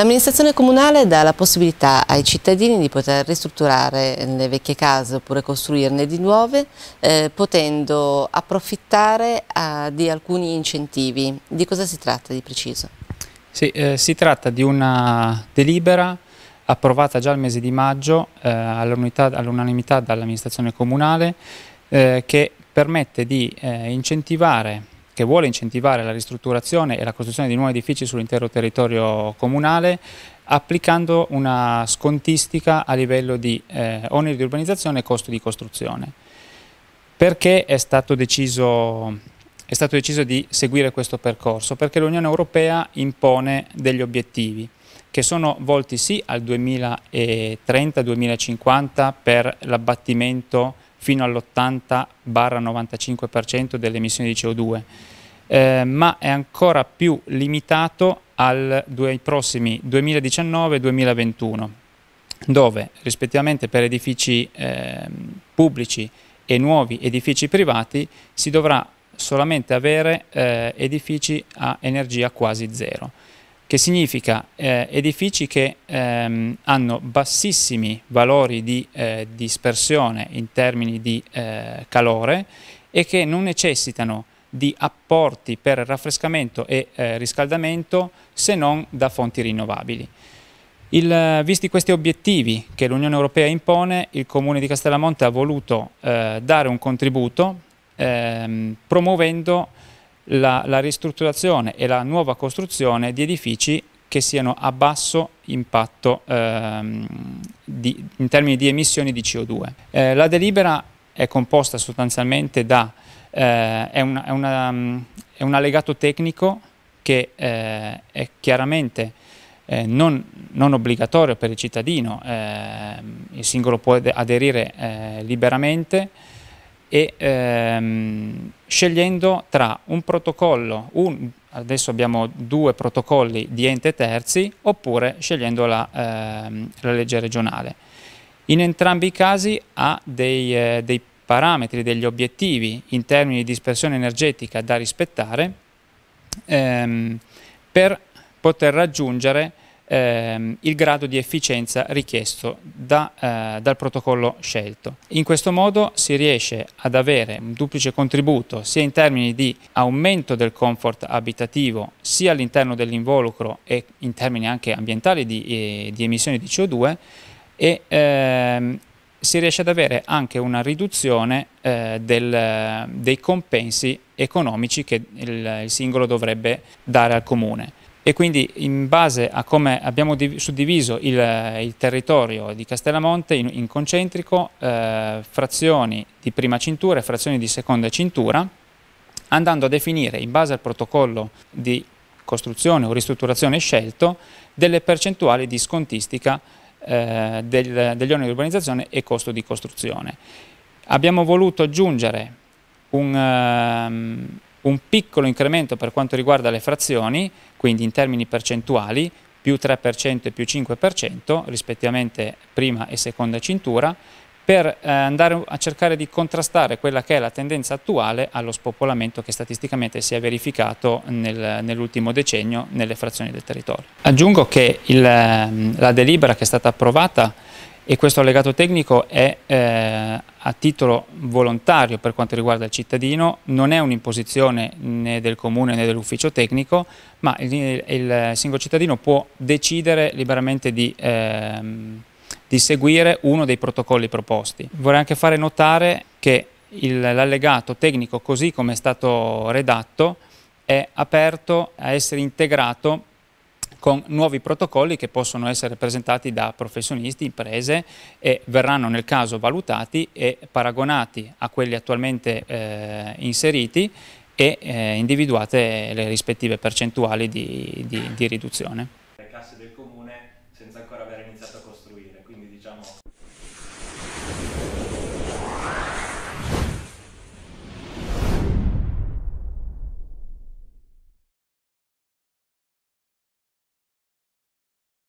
L'amministrazione comunale dà la possibilità ai cittadini di poter ristrutturare le vecchie case oppure costruirne di nuove, eh, potendo approfittare a, ah, di alcuni incentivi. Di cosa si tratta di preciso? Sì, eh, si tratta di una delibera approvata già il mese di maggio eh, all'unanimità all dall'amministrazione comunale eh, che permette di eh, incentivare che vuole incentivare la ristrutturazione e la costruzione di nuovi edifici sull'intero territorio comunale applicando una scontistica a livello di eh, oneri di urbanizzazione e costo di costruzione. Perché è stato deciso è stato deciso di seguire questo percorso perché l'Unione Europea impone degli obiettivi che sono volti sì al 2030-2050 per l'abbattimento fino all'80-95% delle emissioni di CO2, eh, ma è ancora più limitato al, due, ai prossimi 2019-2021, dove rispettivamente per edifici eh, pubblici e nuovi edifici privati si dovrà solamente avere eh, edifici a energia quasi zero che significa eh, edifici che ehm, hanno bassissimi valori di eh, dispersione in termini di eh, calore e che non necessitano di apporti per raffrescamento e eh, riscaldamento se non da fonti rinnovabili. Il, visti questi obiettivi che l'Unione Europea impone, il Comune di Castellamonte ha voluto eh, dare un contributo ehm, promuovendo la, la ristrutturazione e la nuova costruzione di edifici che siano a basso impatto ehm, di, in termini di emissioni di CO2. Eh, la delibera è composta sostanzialmente da, eh, è, una, è, una, è, un allegato tecnico che eh, è chiaramente eh, non, non, obbligatorio per il cittadino, ehm, il singolo può aderire eh, liberamente, e ehm, scegliendo tra un protocollo, un, adesso abbiamo due protocolli di ente terzi, oppure scegliendo la, ehm, la legge regionale. In entrambi i casi ha dei, eh, dei parametri, degli obiettivi in termini di dispersione energetica da rispettare ehm, per poter raggiungere ehm, il grado di efficienza richiesto da, eh, dal protocollo scelto. In questo modo si riesce ad avere un duplice contributo sia in termini di aumento del comfort abitativo sia all'interno dell'involucro e in termini anche ambientali di, eh, di emissioni di CO2 e ehm, si riesce ad avere anche una riduzione eh, del, dei compensi economici che il, il singolo dovrebbe dare al comune e quindi in base a come abbiamo suddiviso il, il territorio di Castellamonte in, in concentrico, eh, frazioni di prima cintura e frazioni di seconda cintura, andando a definire in base al protocollo di costruzione o ristrutturazione scelto delle percentuali di scontistica eh, del, degli oneri di urbanizzazione e costo di costruzione. Abbiamo voluto aggiungere un, um, un piccolo incremento per quanto riguarda le frazioni quindi in termini percentuali più 3% e più 5% rispettivamente prima e seconda cintura per eh, andare a cercare di contrastare quella che è la tendenza attuale allo spopolamento che statisticamente si è verificato nel, nell'ultimo decennio nelle frazioni del territorio. Aggiungo che il, ehm, la delibera che è stata approvata e questo allegato tecnico è eh, a titolo volontario per quanto riguarda il cittadino, non è un'imposizione né del comune né dell'ufficio tecnico, ma il, il, singolo cittadino può decidere liberamente di, ehm, di seguire uno dei protocolli proposti. Vorrei anche fare notare che l'allegato tecnico così come è stato redatto è aperto a essere integrato con nuovi protocolli che possono essere presentati da professionisti, imprese e verranno nel caso valutati e paragonati a quelli attualmente eh, inseriti e eh, individuate le rispettive percentuali di, di, di riduzione.